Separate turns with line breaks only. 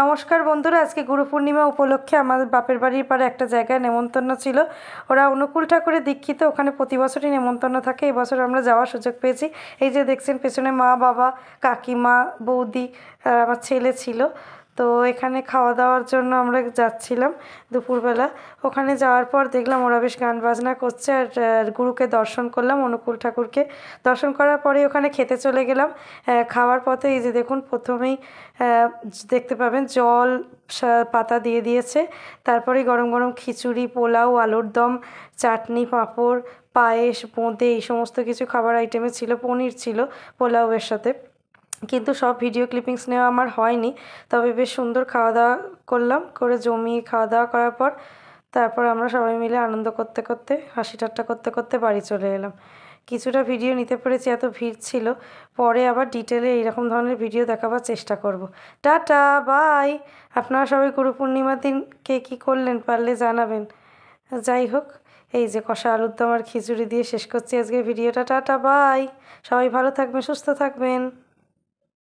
নমস্কার বন্ধুরা আজকে গুরু পূর্ণিমা উপলক্ষে আমাদের বাপের বাড়ির পাড়ে একটা জায়গায় নেমন্তন্ন ছিল ওরা অনুকূল ঠাকুরের দীক্ষিত ওখানে প্রতি বছরই নেমন্তন্ন থাকে এবছর আমরা যাওয়ার সুযোগ পেয়েছি এই যে দেখছেন পেছনে মা বাবা কাকিমা বৌদি আমার ছেলে ছিল তো এখানে খাওয়া দাওয়ার জন্য আমরা যাচ্ছিলাম দুপুরবেলা ওখানে যাওয়ার পর দেখলাম ওরা বেশ গান বাজনা করছে আর গুরুকে দর্শন করলাম অনুকূল ঠাকুরকে দর্শন করার পরে ওখানে খেতে চলে গেলাম খাওয়ার পথে এই যে দেখুন প্রথমেই দেখতে পাবেন জল পাতা দিয়ে দিয়েছে তারপরেই গরম গরম খিচুড়ি পোলাও আলুর দম চাটনি পাঁপড় পায়েস বোঁদে এই সমস্ত কিছু খাবার আইটেমে ছিল পনির ছিল পোলাওয়ের সাথে কিন্তু সব ভিডিও ক্লিপিংস নেওয়া আমার হয়নি তবে বেশ সুন্দর খাওয়া দাওয়া করলাম করে জমিয়ে খাওয়া দাওয়া করার পর তারপর আমরা সবাই মিলে আনন্দ করতে করতে হাসি ঠাট্টা করতে করতে বাড়ি চলে এলাম কিছুটা ভিডিও নিতে পেরেছি এত ভিড় ছিল পরে আবার ডিটেলে এইরকম ধরনের ভিডিও দেখাবার চেষ্টা করব। টাটা বাই আপনারা সবাই গুরু পূর্ণিমার দিন কে কী করলেন পারলে জানাবেন যাই হোক এই যে কষা আলুর দম আর খিচুড়ি দিয়ে শেষ করছি আজকে ভিডিওটা টাটা বাই সবাই ভালো থাকবেন সুস্থ থাকবেন